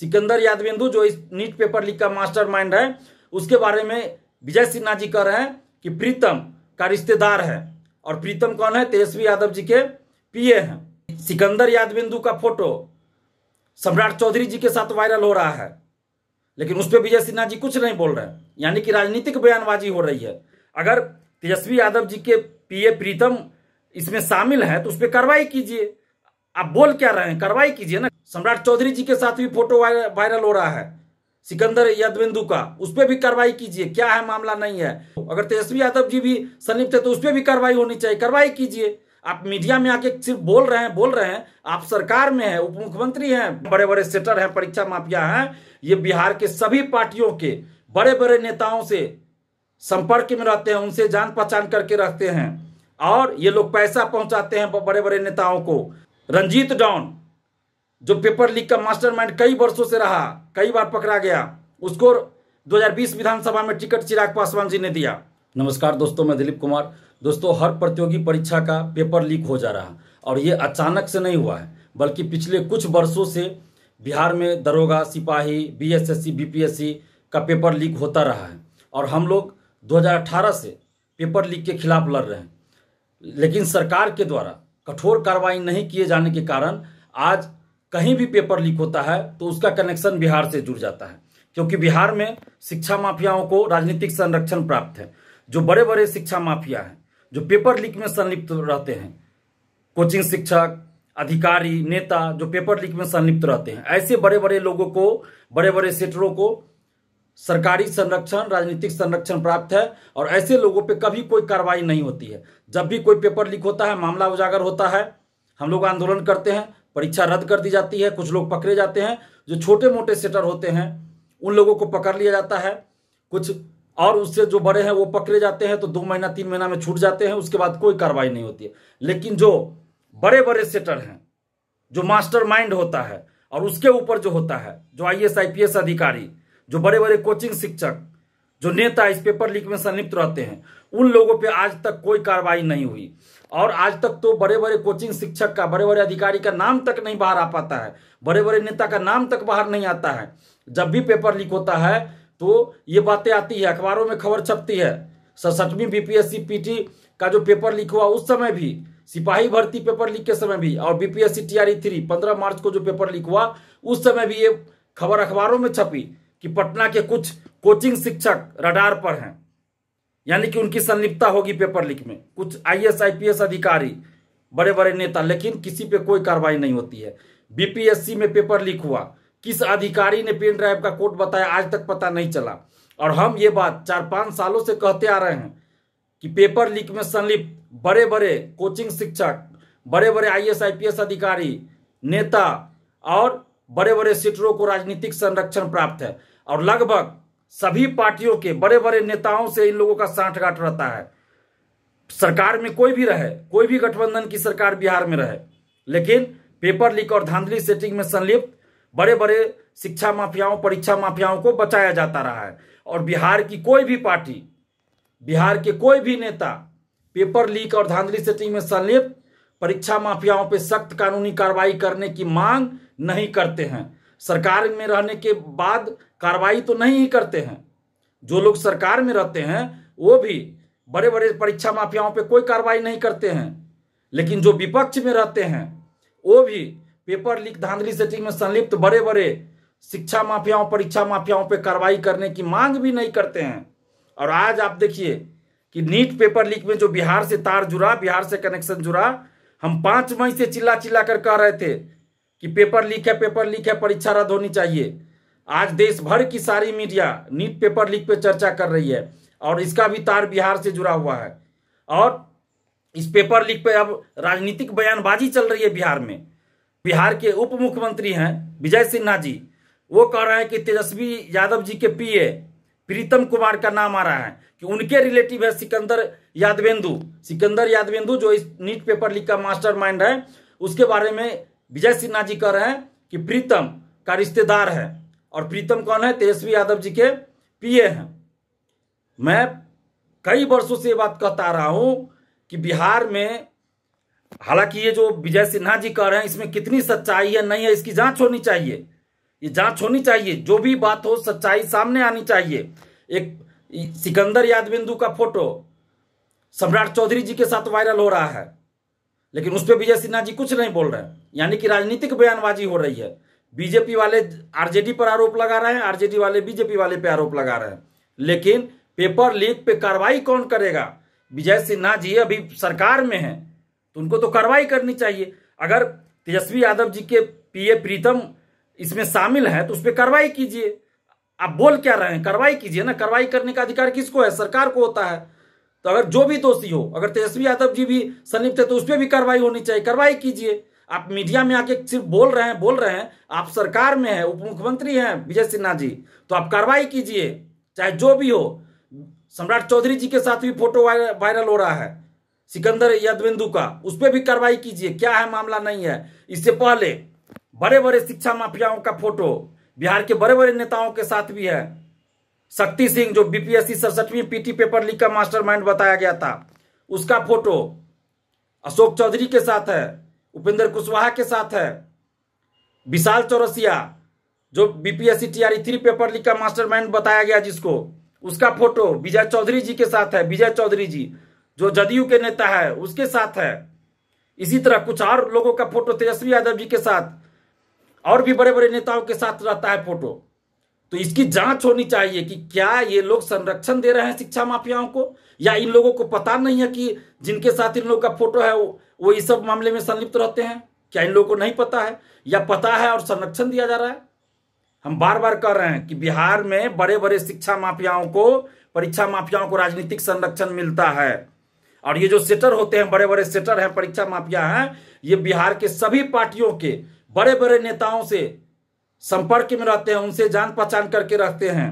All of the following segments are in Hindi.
सिकंदर यादविंदु जो इस नीट पेपर लीक का माइंड है उसके बारे में विजय सिन्हा जी कह रहे हैं कि प्रीतम का रिश्तेदार है और प्रीतम कौन है तेजस्वी यादव जी के पीए हैं सिकंदर यादविंदु का फोटो सम्राट चौधरी जी के साथ वायरल हो रहा है लेकिन उस पर विजय सिन्हा जी कुछ नहीं बोल रहे हैं यानी कि राजनीतिक बयानबाजी हो रही है अगर तेजस्वी यादव जी के पीए प्रीतम इसमें शामिल है तो उस पर कार्रवाई कीजिए आप बोल क्या रहे हैं कार्रवाई कीजिए ना सम्राट चौधरी जी के साथ भी फोटो वायरल हो रहा है सिकंदर यादविंदु का उस पर भी कार्रवाई कीजिए क्या है मामला नहीं है अगर तेजस्वी यादव जी भी संलिप्त है तो उस पर भी कार्रवाई होनी चाहिए कार्रवाई कीजिए आप मीडिया में आके सिर्फ बोल रहे हैं बोल रहे हैं आप सरकार में है उप मुख्यमंत्री हैं बड़े बड़े सेटर हैं परीक्षा माफिया हैं ये बिहार के सभी पार्टियों के बड़े बड़े नेताओं से संपर्क में रहते हैं उनसे जान पहचान करके रखते हैं और ये लोग पैसा पहुंचाते हैं बड़े बड़े नेताओं को रंजीत डॉन जो पेपर लीक का मास्टरमाइंड कई वर्षों से रहा कई बार पकड़ा गया उसको 2020 विधानसभा में टिकट चिराग पासवान जी ने दिया नमस्कार दोस्तों मैं दिलीप कुमार दोस्तों हर प्रतियोगी परीक्षा का पेपर लीक हो जा रहा और ये अचानक से नहीं हुआ है बल्कि पिछले कुछ वर्षों से बिहार में दरोगा सिपाही बीएसएससी बीपीएससी का पेपर लीक होता रहा है और हम लोग 2018 से पेपर लीक के खिलाफ लड़ रहे हैं लेकिन सरकार के द्वारा कठोर कार्रवाई नहीं किए जाने के कारण आज कहीं भी पेपर लीक होता है तो उसका कनेक्शन बिहार से जुड़ जाता है क्योंकि बिहार में शिक्षा माफियाओं को राजनीतिक संरक्षण प्राप्त है जो बड़े बड़े शिक्षा माफिया हैं जो पेपर लीक में संलिप्त रहते हैं कोचिंग शिक्षक अधिकारी नेता जो पेपर लीक में संलिप्त रहते हैं ऐसे बड़े बड़े लोगों को बड़े बड़े सेटरों को सरकारी संरक्षण राजनीतिक संरक्षण प्राप्त है और ऐसे लोगों पे कभी कोई कार्रवाई नहीं होती है जब भी कोई पेपर लीक होता है मामला उजागर होता है हम लोग आंदोलन करते हैं परीक्षा रद्द कर दी जाती है कुछ लोग पकड़े जाते हैं जो छोटे मोटे सेटर होते हैं उन लोगों को पकड़ लिया जाता है कुछ और उससे जो बड़े हैं वो पकड़े जाते हैं तो दो महीना तीन महीना में छूट जाते हैं उसके बाद कोई कार्रवाई नहीं होती है लेकिन जो बड़े बड़े सेटर हैं जो माइंड होता है और उसके ऊपर जो होता है जो आई एस अधिकारी जो बड़े बड़े कोचिंग शिक्षक जो नेता इस पेपर लीक में संलिप्त रहते हैं उन लोगों पे आज तक कोई कार्रवाई नहीं हुई और आज तक तो बड़े बड़े कोचिंग शिक्षक का बड़े बड़े अधिकारी का नाम तक नहीं बाहर आ पाता है बड़े बड़े नेता का नाम तक बाहर नहीं आता है जब भी पेपर लीक होता है तो ये बातें आती है अखबारों में खबर छपती है सड़सठवीं बीपीएससी पीटी का जो पेपर लीक हुआ उस समय भी सिपाही भर्ती पेपर लीक के समय भी और बीपीएससी टीआरई e थ्री पंद्रह मार्च को जो पेपर लीक हुआ उस समय भी ये खबर अखबारों में छपी कि पटना के कुछ कोचिंग शिक्षक रडार पर हैं यानी कि उनकी संलिप्तता होगी पेपर लीक में कुछ आईएएस आईपीएस अधिकारी बड़े बड़े नेता लेकिन किसी पे कोई कार्रवाई नहीं होती है बीपीएससी में पेपर लीक हुआ किस अधिकारी ने पेन ड्राइव का कोड बताया आज तक पता नहीं चला और हम ये बात चार पांच सालों से कहते आ रहे हैं कि पेपर लीक में संलिप्त बड़े बड़े कोचिंग शिक्षक बड़े बड़े आईएएस आईपीएस अधिकारी नेता और बड़े बड़े सीटरों को राजनीतिक संरक्षण प्राप्त है और लगभग सभी पार्टियों के बड़े बड़े नेताओं से इन लोगों का साठगांठ रहता है सरकार में कोई भी रहे कोई भी गठबंधन की सरकार बिहार में रहे लेकिन पेपर लीक और धांधली सेटिंग में संलिप्त बड़े बड़े शिक्षा माफियाओं परीक्षा माफियाओं को बचाया जाता रहा है और बिहार की कोई भी पार्टी बिहार के कोई भी नेता पेपर लीक और धांधली सेटिंग में संलिप्त परीक्षा माफियाओं पर सख्त कानूनी कार्रवाई करने की मांग नहीं करते हैं सरकार में रहने के बाद कार्रवाई तो नहीं ही करते हैं जो लोग सरकार में रहते हैं वो भी बड़े बड़े परीक्षा माफियाओं पे कोई कार्रवाई नहीं करते हैं लेकिन जो विपक्ष में रहते हैं वो भी पेपर लीक धांधली सेटिंग में संलिप्त बड़े बड़े शिक्षा माफियाओं परीक्षा माफियाओं पे कार्रवाई करने की मांग भी नहीं करते हैं और आज आप देखिए कि नीट पेपर लीक में जो बिहार से तार जुड़ा बिहार से कनेक्शन जुड़ा हम पांच मई से चिल्ला चिल्ला कर कह रहे थे कि पेपर लीक है पेपर लीक है परीक्षा रद्द होनी चाहिए आज देश भर की सारी मीडिया नीट पेपर लीक पे चर्चा कर रही है और इसका भी तार बिहार से जुड़ा हुआ है और इस पेपर लीक पे अब राजनीतिक बयानबाजी चल रही है बिहार में बिहार के उप मुख्यमंत्री हैं विजय सिन्हा जी वो कह रहे हैं कि तेजस्वी यादव जी के पीए प्रीतम कुमार का नाम आ रहा है कि उनके रिलेटिव है सिकंदर यादवेंदु सिकंदर यादवेंदु जो इस नीट पेपर लीक का मास्टर है उसके बारे में विजय सिन्हा जी कह रहे हैं कि प्रीतम का रिश्तेदार है और प्रीतम कौन है तेजस्वी यादव जी के पीए हैं मैं कई वर्षों से ये बात कहता रहा हूं कि बिहार में हालांकि ये जो विजय सिन्हा जी कह रहे हैं इसमें कितनी सच्चाई है नहीं है इसकी जांच होनी चाहिए ये जांच होनी चाहिए जो भी बात हो सच्चाई सामने आनी चाहिए एक सिकंदर यादविंदु का फोटो सम्राट चौधरी जी के साथ वायरल हो रहा है लेकिन उस पर विजय सिन्हा जी कुछ नहीं बोल रहे हैं यानी कि राजनीतिक बयानबाजी हो रही है बीजेपी वाले आरजेडी पर आरोप लगा रहे हैं आरजेडी वाले बीजेपी वाले पे आरोप लगा रहे हैं लेकिन पेपर लीक पे कार्रवाई कौन करेगा विजय सिन्हा जी अभी सरकार में हैं तो उनको तो कार्रवाई करनी चाहिए अगर तेजस्वी यादव जी के पीए प्रीतम इसमें शामिल है तो उस पर कार्रवाई कीजिए आप बोल क्या रहे हैं कार्रवाई कीजिए ना कार्रवाई करने का अधिकार किसको है सरकार को होता है तो अगर जो भी दोषी हो अगर तेजस्वी यादव जी भी संलिप्त है तो उस पर भी कार्रवाई होनी चाहिए कार्रवाई कीजिए आप मीडिया में आके सिर्फ बोल रहे हैं बोल रहे हैं आप सरकार में है उप मुख्यमंत्री हैं विजय सिन्हा जी तो आप कार्रवाई कीजिए चाहे जो भी हो सम्राट चौधरी जी के साथ भी फोटो वायरल हो रहा है सिकंदर यदविंदु का उस पर भी कार्रवाई कीजिए क्या है मामला नहीं है इससे पहले बड़े बड़े शिक्षा माफियाओं का फोटो बिहार के बड़े बड़े नेताओं के साथ भी है शक्ति सिंह जो बीपीएससी सड़सठवीं पीटी पेपर लीक का मास्टरमाइंड बताया गया था उसका फोटो अशोक चौधरी के साथ है उपेंद्र कुशवाहा के साथ है विशाल चौरसिया जो BPSC R three paper leak का मास्टरमाइंड बताया गया जिसको उसका फोटो विजय चौधरी जी के साथ है विजय चौधरी जी जो जदयू के नेता है उसके साथ है इसी तरह कुछ और लोगों का फोटो तेजस्वी यादव जी के साथ और भी बड़े बड़े नेताओं के साथ रहता है फोटो तो इसकी जांच होनी चाहिए कि क्या ये लोग संरक्षण दे रहे हैं शिक्षा माफियाओं को या इन लोगों को पता नहीं है कि जिनके साथ इन लोगों का फोटो है वो वो इस सब मामले में संलिप्त रहते हैं क्या इन लोगों को नहीं पता है या पता है और संरक्षण दिया जा रहा है हम बार बार कह रहे हैं कि बिहार में बड़े बड़े शिक्षा माफियाओं को परीक्षा माफियाओं को राजनीतिक संरक्षण मिलता है और ये जो सेटर होते हैं बड़े बड़े सेटर हैं परीक्षा माफिया हैं ये बिहार के सभी पार्टियों के बड़े बड़े नेताओं से संपर्क में रहते हैं उनसे जान पहचान करके रखते हैं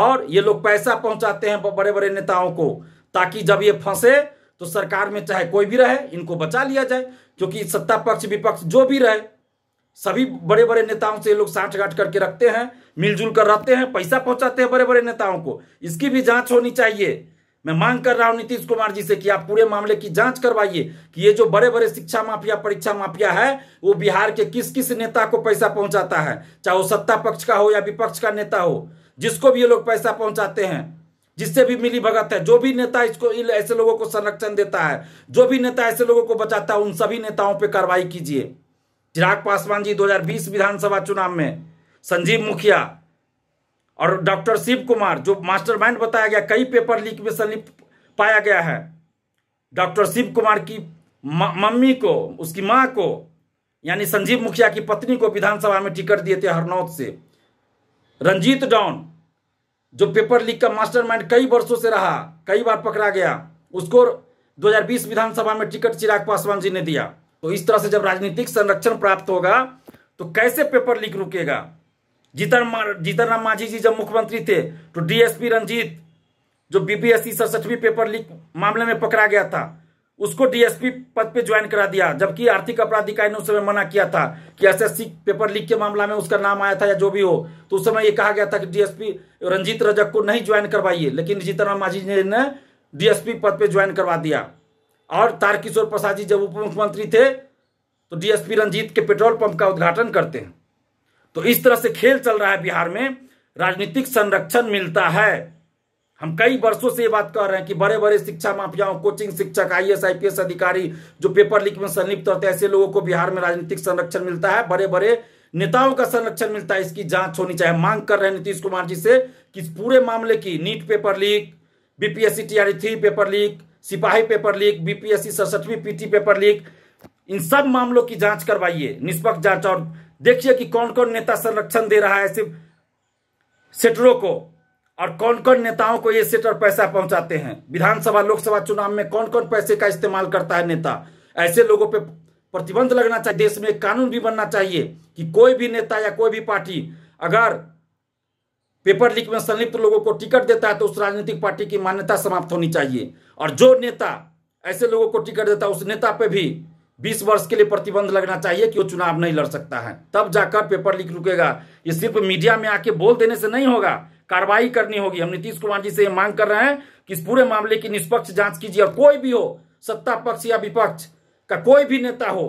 और ये लोग पैसा पहुंचाते हैं बड़े बड़े नेताओं को ताकि जब ये फंसे तो सरकार में चाहे कोई भी रहे इनको बचा लिया जाए क्योंकि सत्ता पक्ष विपक्ष जो भी रहे सभी बड़े बड़े नेताओं से ये लोग साठ गांठ करके रखते हैं मिलजुल कर रहते हैं पैसा पहुंचाते हैं बड़े बड़े नेताओं को इसकी भी जांच होनी चाहिए मैं मांग कर रहा हूं नीतीश कुमार जी से कि आप पूरे मामले की जांच करवाइए कि ये जो बड़े बड़े शिक्षा माफिया परीक्षा माफिया है वो बिहार के किस किस नेता को पैसा पहुंचाता है चाहे वो सत्ता पक्ष का हो या विपक्ष का नेता हो जिसको भी ये लोग पैसा पहुंचाते हैं जिससे भी मिली भगत है जो भी नेता इसको ऐसे लोगों को संरक्षण देता है जो भी नेता ऐसे लोगों को बचाता है उन सभी नेताओं पर कार्रवाई कीजिए चिराग पासवान जी दो विधानसभा चुनाव में संजीव मुखिया और डॉक्टर शिव कुमार जो मास्टरमाइंड बताया गया कई पेपर लीक में संलिप पाया गया है डॉक्टर शिव कुमार की मम्मी को उसकी माँ को यानी संजीव मुखिया की पत्नी को विधानसभा में टिकट दिए थे हरनौत से रंजीत डॉन जो पेपर लीक का मास्टरमाइंड कई वर्षों से रहा कई बार पकड़ा गया उसको 2020 विधानसभा में टिकट चिराग पासवान जी ने दिया तो इस तरह से जब राजनीतिक संरक्षण प्राप्त होगा तो कैसे पेपर लीक रुकेगा जीतन जीतन मांझी जी जब मुख्यमंत्री थे तो डीएसपी रंजीत जो बीपीएससी सड़सठवीं पेपर लीक मामले में पकड़ा गया था उसको डीएसपी पद पे ज्वाइन करा दिया जबकि आर्थिक अपराध इकाई ने उस समय मना किया था कि एसएससी पेपर लीक के मामला में उसका नाम आया था या जो भी हो तो उस समय ये कहा गया था कि डीएसपी रंजीत रजक को नहीं ज्वाइन करवाइए लेकिन जीतन मांझी जी ने डीएसपी पद पर ज्वाइन करवा दिया और तारकिशोर प्रसाद जी जब उप मुख्यमंत्री थे तो डीएसपी रंजीत के पेट्रोल पंप का उद्घाटन करते हैं तो इस तरह से खेल चल रहा है बिहार में राजनीतिक संरक्षण मिलता है हम कई वर्षों से ये बात कर रहे हैं कि बड़े बड़े शिक्षा माफियाओं कोचिंग शिक्षक आई एस आईपीएस अधिकारी जो पेपर लीक में संलिप्त होते हैं ऐसे लोगों को बिहार में राजनीतिक संरक्षण मिलता है बड़े बड़े नेताओं का संरक्षण मिलता है इसकी जांच होनी चाहिए मांग कर रहे हैं नीतीश कुमार जी से कि पूरे मामले की NEET paper leak BPSC TR e three paper leak सिपाही पेपर लीक बीपीएससी सड़सठवीं पीटी पेपर लीक इन सब मामलों की जांच करवाइए निष्पक्ष जांच और देखिए कि कौन कौन नेता संरक्षण दे रहा है सिर्फ सेटरों को और कौन कौन नेताओं को ये सेटर पैसा पहुंचाते हैं विधानसभा लोकसभा चुनाव में कौन कौन पैसे का इस्तेमाल करता है नेता ऐसे लोगों पे प्रतिबंध लगना चाहिए देश में कानून भी बनना चाहिए कि कोई भी नेता या कोई भी पार्टी अगर पेपर लीक में संलिप्त लोगों को टिकट देता है तो उस राजनीतिक पार्टी की मान्यता समाप्त होनी चाहिए और जो नेता ऐसे लोगों को टिकट देता है उस नेता पे भी बीस वर्ष के लिए प्रतिबंध लगना चाहिए कि वो चुनाव नहीं लड़ सकता है तब जाकर पेपर लीक रुकेगा ये सिर्फ मीडिया में आके बोल देने से नहीं होगा कार्रवाई करनी होगी हम नीतीश कुमार जी से ये मांग कर रहे हैं कि इस पूरे मामले की निष्पक्ष जांच कीजिए और कोई भी हो सत्ता पक्ष या विपक्ष का कोई भी नेता हो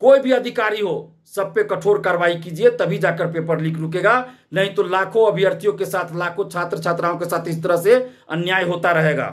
कोई भी अधिकारी हो सब पे कठोर कार्रवाई कीजिए तभी जाकर पेपर लीक रुकेगा नहीं तो लाखों अभ्यर्थियों के साथ लाखों छात्र छात्राओं के साथ इस तरह से अन्याय होता रहेगा